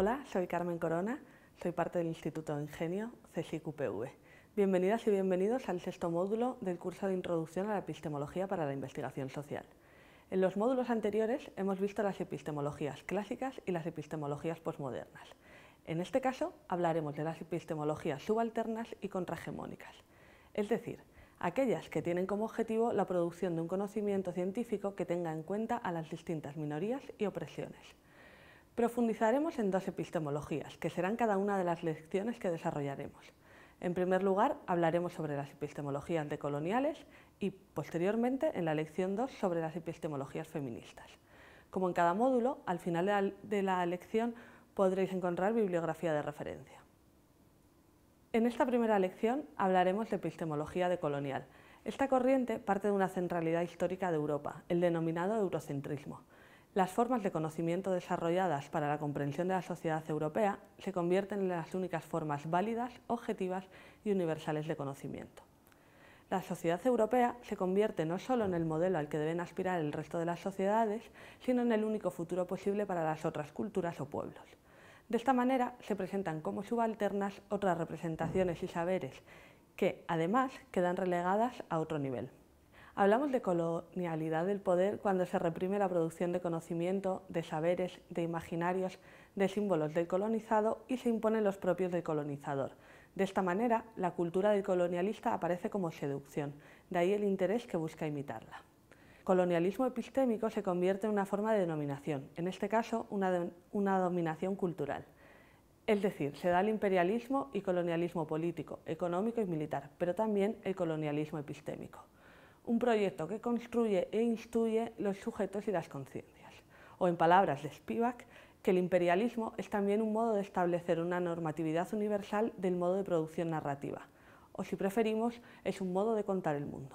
Hola, soy Carmen Corona, soy parte del Instituto de Ingenio CSIQPV. Bienvenidas y bienvenidos al sexto módulo del curso de Introducción a la Epistemología para la Investigación Social. En los módulos anteriores hemos visto las epistemologías clásicas y las epistemologías posmodernas. En este caso hablaremos de las epistemologías subalternas y contrahegemónicas, es decir, aquellas que tienen como objetivo la producción de un conocimiento científico que tenga en cuenta a las distintas minorías y opresiones. Profundizaremos en dos epistemologías, que serán cada una de las lecciones que desarrollaremos. En primer lugar, hablaremos sobre las epistemologías decoloniales y, posteriormente, en la lección 2, sobre las epistemologías feministas. Como en cada módulo, al final de la, lección podréis encontrar bibliografía de referencia. En esta primera lección hablaremos de epistemología decolonial. Esta corriente parte de una centralidad histórica de Europa, el denominado eurocentrismo, las formas de conocimiento desarrolladas para la comprensión de la sociedad europea se convierten en las únicas formas válidas, objetivas y universales de conocimiento. La sociedad europea se convierte no solo en el modelo al que deben aspirar el resto de las sociedades, sino en el único futuro posible para las otras culturas o pueblos. De esta manera se presentan como subalternas otras representaciones y saberes que, además, quedan relegadas a otro nivel. Hablamos de colonialidad del poder cuando se reprime la producción de conocimiento, de saberes, de imaginarios, de símbolos del colonizado y se imponen los propios del colonizador. De esta manera, la cultura del colonialista aparece como seducción, de ahí el interés que busca imitarla. Colonialismo epistémico se convierte en una forma de denominación, en este caso una, una dominación cultural. Es decir, se da el imperialismo y colonialismo político, económico y militar, pero también el colonialismo epistémico un proyecto que construye e instruye los sujetos y las conciencias. O en palabras de Spivak, que el imperialismo es también un modo de establecer una normatividad universal del modo de producción narrativa, o si preferimos, es un modo de contar el mundo.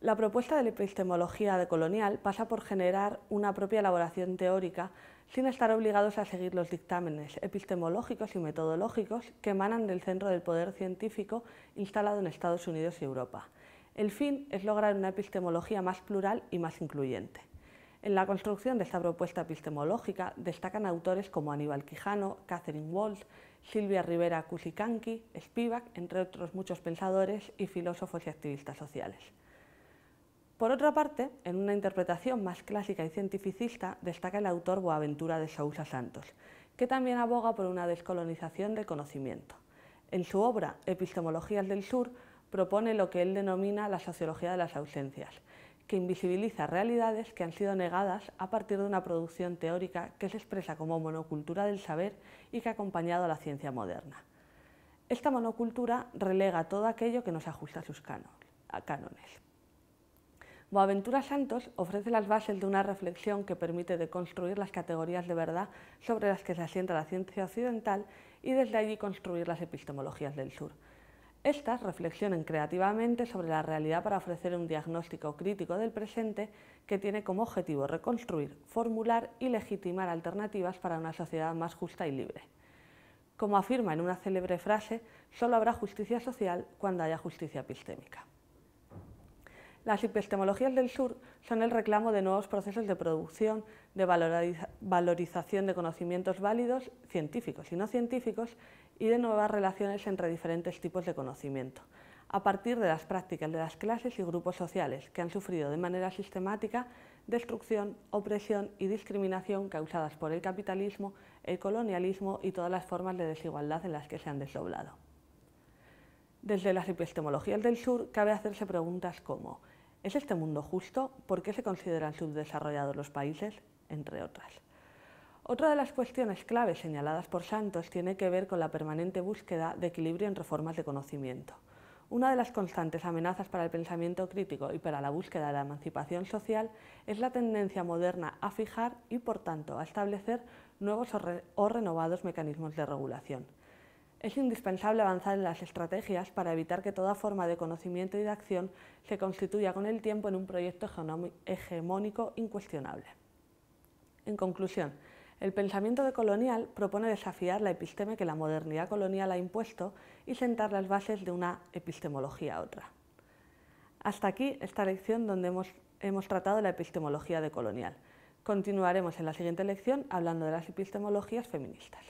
La propuesta de la epistemología decolonial pasa por generar una propia elaboración teórica sin estar obligados a seguir los dictámenes epistemológicos y metodológicos que emanan del centro del poder científico instalado en Estados Unidos y Europa. El fin es lograr una epistemología más plural y más incluyente. En la construcción de esta propuesta epistemológica destacan autores como Aníbal Quijano, Catherine Walsh, Silvia Rivera Cusicanqui, Spivak, entre otros muchos pensadores y filósofos y activistas sociales. Por otra parte, en una interpretación más clásica y cientificista, destaca el autor Boaventura de Sousa Santos, que también aboga por una descolonización del conocimiento. En su obra Epistemologías del Sur, propone lo que él denomina la sociología de las ausencias, que invisibiliza realidades que han sido negadas a partir de una producción teórica que se expresa como monocultura del saber y que ha acompañado a la ciencia moderna. Esta monocultura relega todo aquello que nos ajusta a sus cánones. Boaventura Santos ofrece las bases de una reflexión que permite deconstruir las categorías de verdad sobre las que se asienta la ciencia occidental y desde allí construir las epistemologías del sur. Estas reflexionan creativamente sobre la realidad para ofrecer un diagnóstico crítico del presente que tiene como objetivo reconstruir, formular y legitimar alternativas para una sociedad más justa y libre. Como afirma en una célebre frase, solo habrá justicia social cuando haya justicia epistémica. Las epistemologías del sur son el reclamo de nuevos procesos de producción, de valorización de conocimientos válidos, científicos y no científicos, y de nuevas relaciones entre diferentes tipos de conocimiento, a partir de las prácticas de las clases y grupos sociales que han sufrido de manera sistemática destrucción, opresión y discriminación causadas por el capitalismo, el colonialismo y todas las formas de desigualdad en las que se han desdoblado. Desde las epistemologías del sur cabe hacerse preguntas como ¿Es este mundo justo? ¿Por qué se consideran subdesarrollados los países? Entre otras. Otra de las cuestiones claves señaladas por Santos tiene que ver con la permanente búsqueda de equilibrio entre formas de conocimiento. Una de las constantes amenazas para el pensamiento crítico y para la búsqueda de la emancipación social es la tendencia moderna a fijar y, por tanto, a establecer nuevos o renovados mecanismos de regulación. Es indispensable avanzar en las estrategias para evitar que toda forma de conocimiento y de acción se constituya con el tiempo en un proyecto hegemónico incuestionable. En conclusión, el pensamiento decolonial propone desafiar la episteme que la modernidad colonial ha impuesto y sentar las bases de una epistemología a otra. Hasta aquí esta lección donde hemos, hemos tratado la epistemología decolonial. Continuaremos en la siguiente lección hablando de las epistemologías feministas.